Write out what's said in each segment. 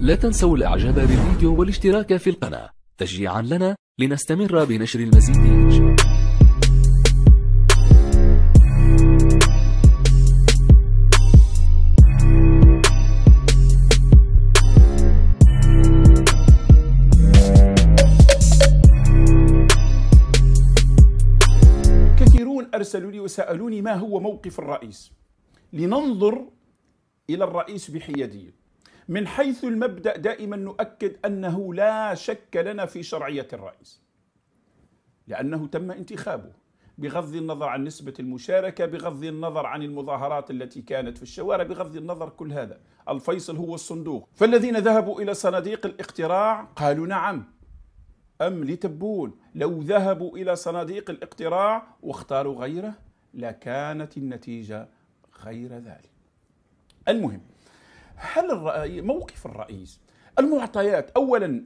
لا تنسوا الاعجاب بالفيديو والاشتراك في القناة تشجيعا لنا لنستمر بنشر المزيد كثيرون أرسلوا لي وسألوني ما هو موقف الرئيس لننظر إلى الرئيس بحيادية من حيث المبدا دائما نؤكد انه لا شك لنا في شرعيه الرئيس لانه تم انتخابه بغض النظر عن نسبه المشاركه بغض النظر عن المظاهرات التي كانت في الشوارع بغض النظر كل هذا الفيصل هو الصندوق فالذين ذهبوا الى صناديق الاقتراع قالوا نعم ام لتبون لو ذهبوا الى صناديق الاقتراع واختاروا غيره لكانت النتيجه غير ذلك المهم هل الرأي موقف الرئيس المعطيات اولا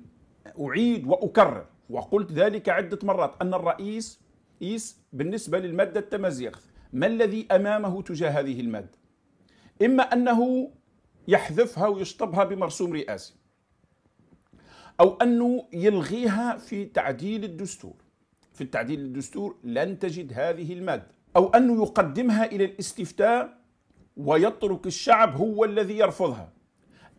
اعيد واكرر وقلت ذلك عده مرات ان الرئيس إيس بالنسبه للماده التمازيغ ما الذي امامه تجاه هذه الماده؟ اما انه يحذفها ويشطبها بمرسوم رئاسي او انه يلغيها في تعديل الدستور في التعديل الدستور لن تجد هذه الماده او انه يقدمها الى الاستفتاء ويترك الشعب هو الذي يرفضها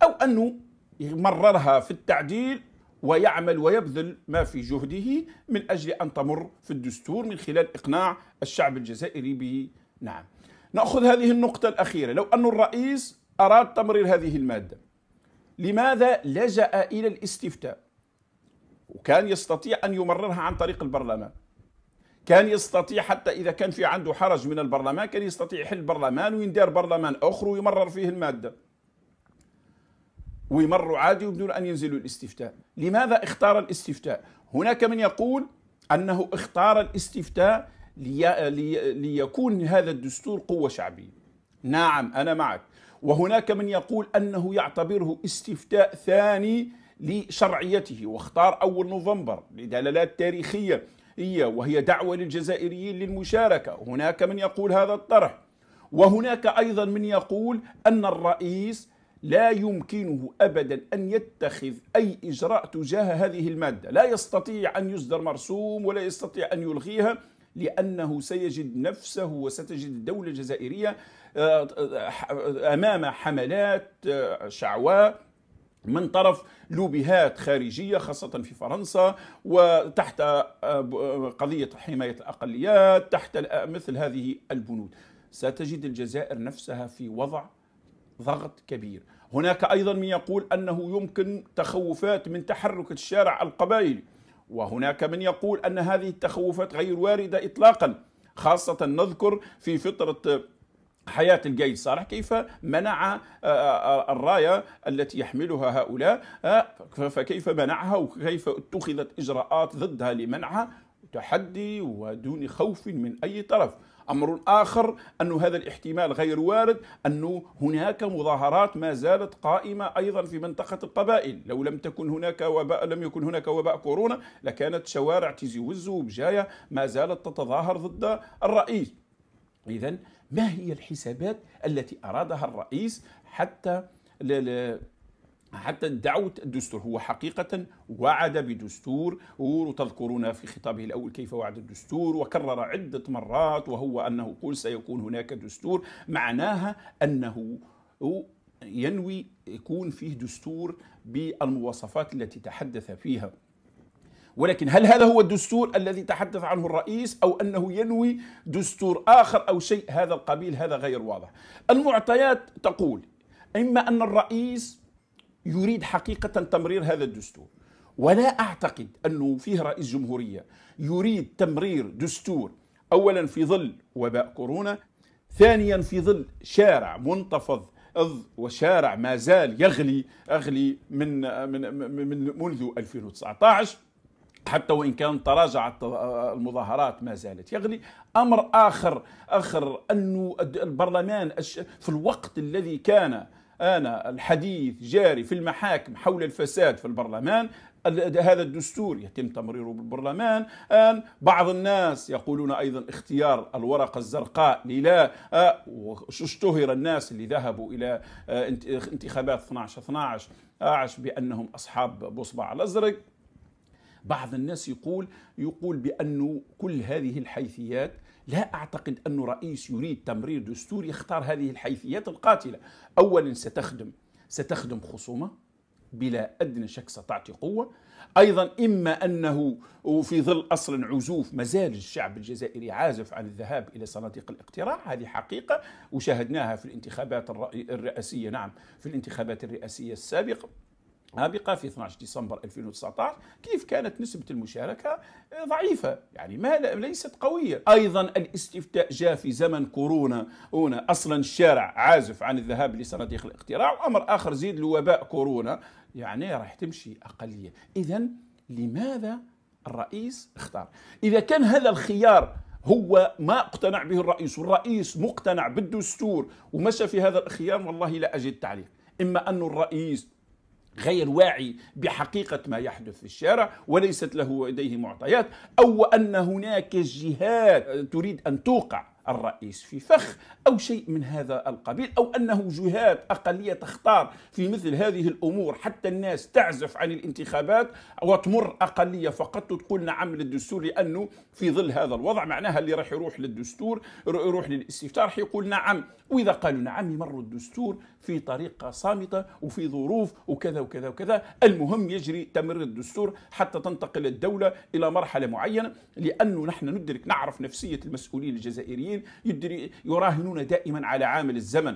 أو أنه يمررها في التعديل ويعمل ويبذل ما في جهده من أجل أن تمر في الدستور من خلال إقناع الشعب الجزائري به نعم نأخذ هذه النقطة الأخيرة لو أن الرئيس أراد تمرير هذه المادة لماذا لجأ إلى الاستفتاء وكان يستطيع أن يمررها عن طريق البرلمان كان يستطيع حتى إذا كان في عنده حرج من البرلمان كان يستطيع يحل برلمان ويندار برلمان آخر ويمرر فيه المادة ويمروا عادي وبدون أن ينزلوا الاستفتاء لماذا اختار الاستفتاء؟ هناك من يقول أنه اختار الاستفتاء لي... لي... ليكون هذا الدستور قوة شعبية نعم أنا معك وهناك من يقول أنه يعتبره استفتاء ثاني لشرعيته واختار أول نوفمبر لدلالات تاريخية الشرقية وهي دعوة للجزائريين للمشاركة هناك من يقول هذا الطرح وهناك أيضا من يقول أن الرئيس لا يمكنه أبدا أن يتخذ أي إجراء تجاه هذه المادة لا يستطيع أن يصدر مرسوم ولا يستطيع أن يلغيها لأنه سيجد نفسه وستجد الدولة الجزائرية آه، آه، آه، أمام حملات شعواء من طرف لوبيهات خارجيه خاصه في فرنسا وتحت آه، آه، قضيه حمايه الاقليات تحت آه، مثل هذه البنود ستجد الجزائر نفسها في وضع ضغط كبير هناك ايضا من يقول انه يمكن تخوفات من تحرك الشارع القبائلي وهناك من يقول ان هذه التخوفات غير وارده اطلاقا خاصه نذكر في فتره حياة القيد صالح كيف منع آه، آه، آه، الراية التي يحملها هؤلاء فكيف منعها وكيف اتخذت إجراءات ضدها لمنعها تحدي ودون خوف من أي طرف امر اخر ان هذا الاحتمال غير وارد انه هناك مظاهرات ما زالت قائمه ايضا في منطقه القبائل لو لم تكن هناك وباء لم يكن هناك وباء كورونا لكانت شوارع تيزي وزو وبجايه ما زالت تتظاهر ضد الرئيس اذا ما هي الحسابات التي أرادها الرئيس حتى حتى دعوة الدستور هو حقيقة وعد بدستور وتذكرون في خطابه الأول كيف وعد الدستور وكرر عدة مرات وهو أنه قل سيكون هناك دستور معناها أنه ينوي يكون فيه دستور بالمواصفات التي تحدث فيها ولكن هل هذا هو الدستور الذي تحدث عنه الرئيس أو أنه ينوي دستور آخر أو شيء هذا القبيل هذا غير واضح المعطيات تقول إما أن الرئيس يريد حقيقة تمرير هذا الدستور ولا أعتقد أنه فيه رئيس جمهورية يريد تمرير دستور أولا في ظل وباء كورونا ثانيا في ظل شارع منتفض وشارع ما زال يغلي اغلي من من من منذ 2019 حتى وإن كان تراجعت آه، آه، المظاهرات ما زالت يغلي أمر آخر آخر أن البرلمان في الوقت الذي كان أنا الحديث جاري في المحاكم حول الفساد في البرلمان هذا الدستور يتم تمريره بالبرلمان أن بعض الناس يقولون أيضا اختيار الورقة الزرقاء للا اشتهر الناس اللي ذهبوا إلى انتخابات 12-12 بأنهم أصحاب بصبع الأزرق بعض الناس يقول يقول بأن كل هذه الحيثيات لا أعتقد أن رئيس يريد تمرير دستور يختار هذه الحيثيات القاتلة أولا ستخدم ستخدم خصومة بلا أدنى شك ستعطي قوة أيضا إما أنه في ظل أصل عزوف مازال الشعب الجزائري عازف عن الذهاب إلى صناديق الاقتراع هذه حقيقة وشاهدناها في الانتخابات الرئاسية نعم في الانتخابات الرئاسية السابقة هابقة في 12 ديسمبر 2019 كيف كانت نسبة المشاركة آه، ضعيفة يعني ما ليست قوية أيضا الاستفتاء جاء في زمن كورونا هنا أصلا الشارع عازف عن الذهاب لصناديق الاقتراع وأمر آخر زيد لوباء كورونا يعني راح تمشي أقلية إذا لماذا الرئيس اختار إذا كان هذا الخيار هو ما اقتنع به الرئيس والرئيس مقتنع بالدستور ومشى في هذا الخيار والله لا أجد تعليق إما أن الرئيس غير واعي بحقيقة ما يحدث في الشارع وليست له لديه معطيات أو أن هناك جهات تريد أن توقع الرئيس في فخ أو شيء من هذا القبيل أو أنه جهات أقلية تختار في مثل هذه الأمور حتى الناس تعزف عن الانتخابات وتمر أقلية فقط وتقول نعم للدستور لأنه في ظل هذا الوضع معناها اللي راح يروح للدستور يروح للاستفتاء راح يقول نعم وإذا قالوا نعم يمروا الدستور في طريقة صامتة وفي ظروف وكذا وكذا وكذا المهم يجري تمر الدستور حتى تنتقل الدولة إلى مرحلة معينة لأنه نحن ندرك نعرف نفسية المسؤولين الجزائريين يدري يراهنون دائما على عامل الزمن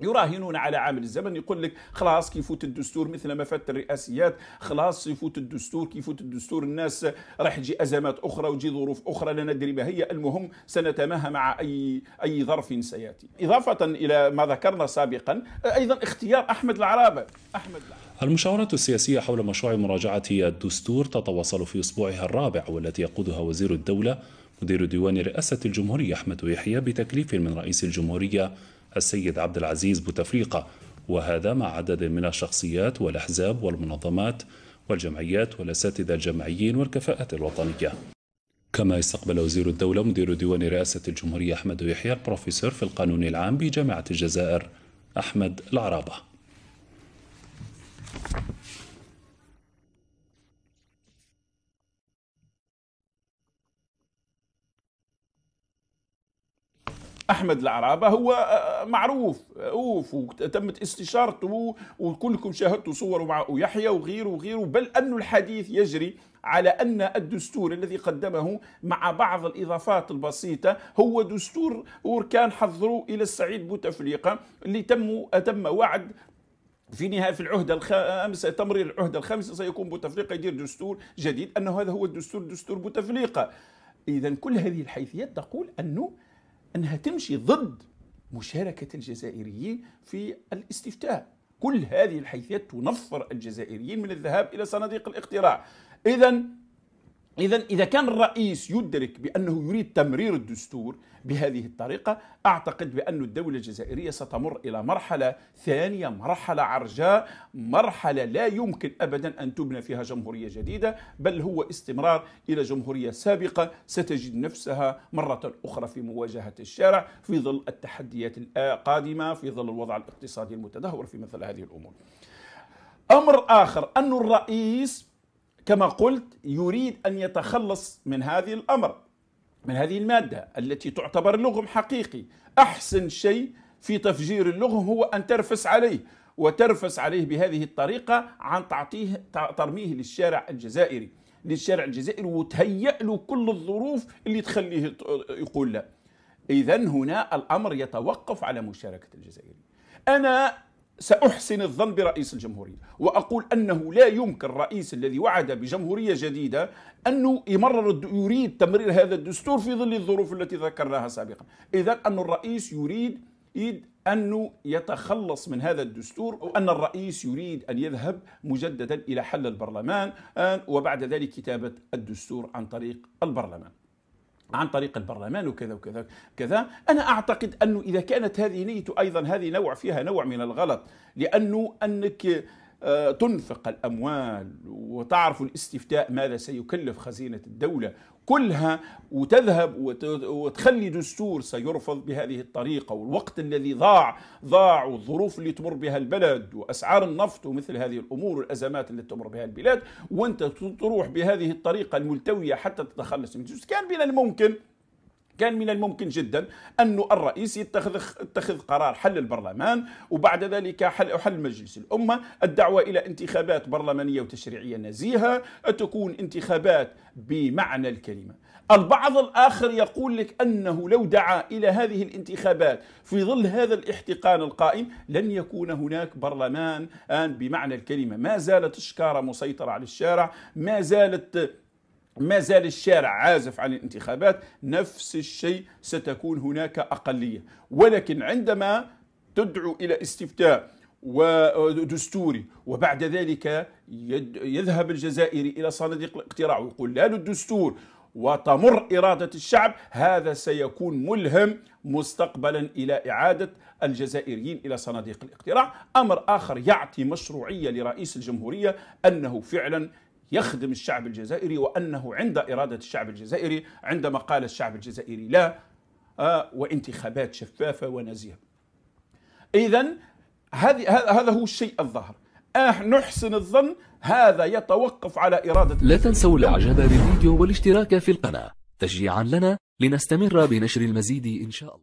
يراهنون على عامل الزمن يقول لك خلاص كيفوت الدستور مثل ما فات الرئاسيات خلاص يفوت الدستور كيفوت الدستور الناس راح تجي ازمات اخرى وتجي ظروف اخرى لا ندري ما هي المهم سنتماهى مع اي اي ظرف سياتي اضافه الى ما ذكرنا سابقا ايضا اختيار احمد العرابه احمد العرابة. المشاورات السياسية حول مشروع مراجعة الدستور تتواصل في أسبوعها الرابع والتي يقودها وزير الدولة مدير ديوان رئاسة الجمهورية أحمد يحيى بتكليف من رئيس الجمهورية السيد عبد العزيز بوتفليقة وهذا مع عدد من الشخصيات والأحزاب والمنظمات والجمعيات والأساتذة الجامعيين والكفاءات الوطنية كما استقبل وزير الدولة مدير ديوان رئاسة الجمهورية أحمد يحيى البروفيسور في القانون العام بجامعة الجزائر أحمد العرابة احمد العرابه هو آه، آه، معروف آه، اوف وتمت استشارته وكلكم شاهدتوا صوره مع يحيى وغيره وغيره بل ان الحديث يجري على ان الدستور الذي قدمه مع بعض الاضافات البسيطه هو دستور وكان حضروا الى السعيد بوتفليقه اللي تم تم وعد في نهايه في العهده الخامسه تمرير العهده الخامسه سيكون بوتفليقه يدير دستور جديد انه هذا هو الدستور دستور بوتفليقه اذا كل هذه الحيثيات تقول انه أنها تمشي ضد مشاركة الجزائريين في الاستفتاء كل هذه الحيثيات تنفر الجزائريين من الذهاب إلى صناديق الاقتراع إذا إذا إذا كان الرئيس يدرك بأنه يريد تمرير الدستور بهذه الطريقة أعتقد بأن الدولة الجزائرية ستمر إلى مرحلة ثانية مرحلة عرجاء مرحلة لا يمكن أبدا أن تبنى فيها جمهورية جديدة بل هو استمرار إلى جمهورية سابقة ستجد نفسها مرة أخرى في مواجهة الشارع في ظل التحديات القادمة في ظل الوضع الاقتصادي المتدهور في مثل هذه الأمور أمر آخر أن الرئيس كما قلت يريد أن يتخلص من هذه الأمر من هذه المادة التي تعتبر لغم حقيقي أحسن شيء في تفجير اللغم هو أن ترفس عليه وترفس عليه بهذه الطريقة عن تعطيه ترميه للشارع الجزائري للشارع الجزائري وتهيأ له كل الظروف اللي تخليه يقول لا إذا هنا الأمر يتوقف على مشاركة الجزائري أنا سأحسن الظن برئيس الجمهورية وأقول أنه لا يمكن الرئيس الذي وعد بجمهورية جديدة أنه يمرر يريد تمرير هذا الدستور في ظل الظروف التي ذكرناها سابقا إذا أن الرئيس يريد يريد أنه يتخلص من هذا الدستور وأن الرئيس يريد أن يذهب مجددا إلى حل البرلمان آه، وبعد ذلك كتابة الدستور عن طريق البرلمان عن طريق البرلمان وكذا وكذا كذا أنا أعتقد أنه إذا كانت هذه نيته أيضا هذه نوع فيها نوع من الغلط لأنه أنك آه، تنفق الأموال وتعرف الاستفتاء ماذا سيكلف خزينة الدولة كلها وتذهب وتخلي دستور سيرفض بهذه الطريقة والوقت الذي ضاع ضاع والظروف اللي تمر بها البلد وأسعار النفط ومثل هذه الأمور والأزمات اللي تمر بها البلاد وانت تروح بهذه الطريقة الملتوية حتى تتخلص من كان من الممكن كان من الممكن جدا أن الرئيس يتخذ اتخذ قرار حل البرلمان وبعد ذلك حل حل مجلس الأمة الدعوة إلى انتخابات برلمانية وتشريعية نزيهة تكون انتخابات بمعنى الكلمة البعض الآخر يقول لك أنه لو دعا إلى هذه الانتخابات في ظل هذا الاحتقان القائم لن يكون هناك برلمان آن بمعنى الكلمة ما زالت الشكارة مسيطرة على الشارع ما زالت ما زال الشارع عازف عن الانتخابات نفس الشيء ستكون هناك أقلية ولكن عندما تدعو إلى استفتاء ودستوري وبعد ذلك يذهب الجزائري إلى صناديق الاقتراع ويقول لا للدستور وتمر إرادة الشعب هذا سيكون ملهم مستقبلا إلى إعادة الجزائريين إلى صناديق الاقتراع أمر آخر يعطي مشروعية لرئيس الجمهورية أنه فعلا يخدم الشعب الجزائري وأنه عند إرادة الشعب الجزائري عندما قال الشعب الجزائري لا آه، وانتخابات شفافة ونزيهة إذا هذا هو الشيء الظاهر آه نحسن الظن هذا يتوقف على إرادة لا تنسوا الإعجاب بالفيديو والاشتراك في القناة تشجيعا لنا لنستمر بنشر المزيد إن شاء الله